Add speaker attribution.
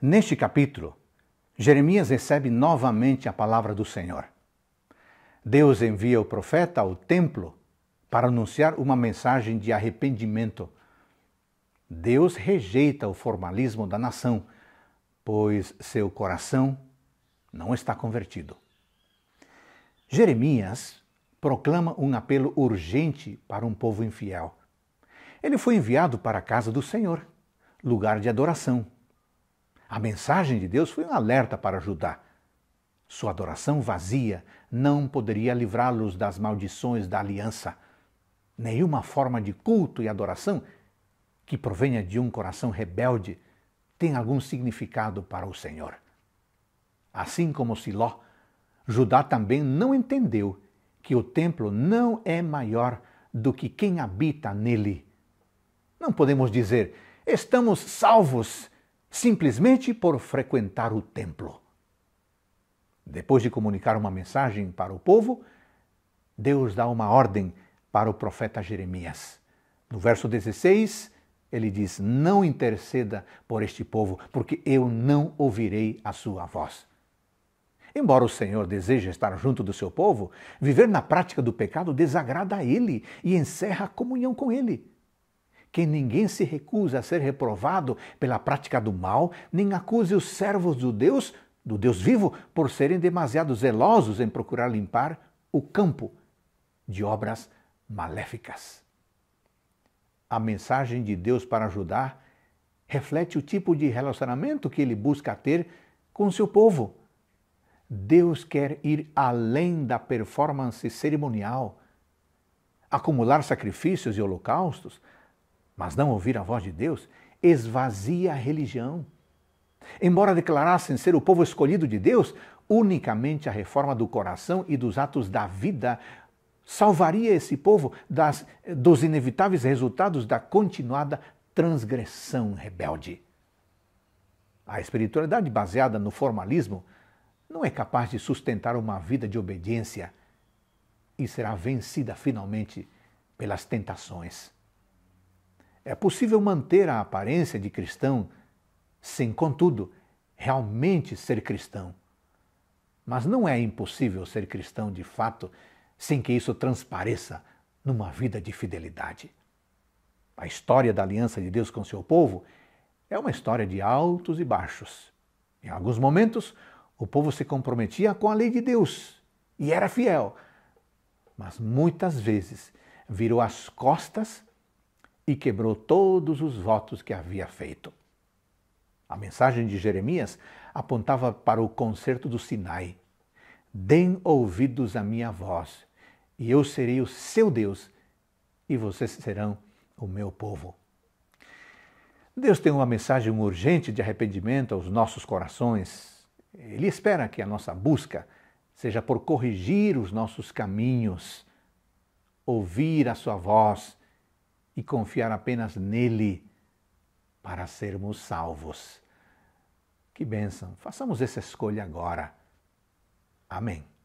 Speaker 1: Neste capítulo, Jeremias recebe novamente a palavra do Senhor. Deus envia o profeta ao templo para anunciar uma mensagem de arrependimento. Deus rejeita o formalismo da nação, pois seu coração não está convertido. Jeremias proclama um apelo urgente para um povo infiel. Ele foi enviado para a casa do Senhor, lugar de adoração a mensagem de Deus foi um alerta para Judá. Sua adoração vazia não poderia livrá-los das maldições da aliança. Nenhuma forma de culto e adoração que provenha de um coração rebelde tem algum significado para o Senhor. Assim como Siló, Judá também não entendeu que o templo não é maior do que quem habita nele. Não podemos dizer, estamos salvos simplesmente por frequentar o templo. Depois de comunicar uma mensagem para o povo, Deus dá uma ordem para o profeta Jeremias. No verso 16, ele diz: Não interceda por este povo, porque eu não ouvirei a sua voz. Embora o Senhor deseje estar junto do seu povo, viver na prática do pecado desagrada a ele e encerra a comunhão com ele que ninguém se recuse a ser reprovado pela prática do mal, nem acuse os servos do Deus, do Deus vivo, por serem demasiado zelosos em procurar limpar o campo de obras maléficas. A mensagem de Deus para Judá reflete o tipo de relacionamento que ele busca ter com seu povo. Deus quer ir além da performance cerimonial, acumular sacrifícios e holocaustos, mas não ouvir a voz de Deus, esvazia a religião. Embora declarassem ser o povo escolhido de Deus, unicamente a reforma do coração e dos atos da vida salvaria esse povo das, dos inevitáveis resultados da continuada transgressão rebelde. A espiritualidade baseada no formalismo não é capaz de sustentar uma vida de obediência e será vencida finalmente pelas tentações. É possível manter a aparência de cristão sem, contudo, realmente ser cristão. Mas não é impossível ser cristão de fato sem que isso transpareça numa vida de fidelidade. A história da aliança de Deus com seu povo é uma história de altos e baixos. Em alguns momentos, o povo se comprometia com a lei de Deus e era fiel, mas muitas vezes virou as costas e quebrou todos os votos que havia feito. A mensagem de Jeremias apontava para o concerto do Sinai. Dêem ouvidos à minha voz, e eu serei o seu Deus, e vocês serão o meu povo. Deus tem uma mensagem urgente de arrependimento aos nossos corações. Ele espera que a nossa busca seja por corrigir os nossos caminhos, ouvir a sua voz e confiar apenas nele para sermos salvos. Que bênção! Façamos essa escolha agora. Amém.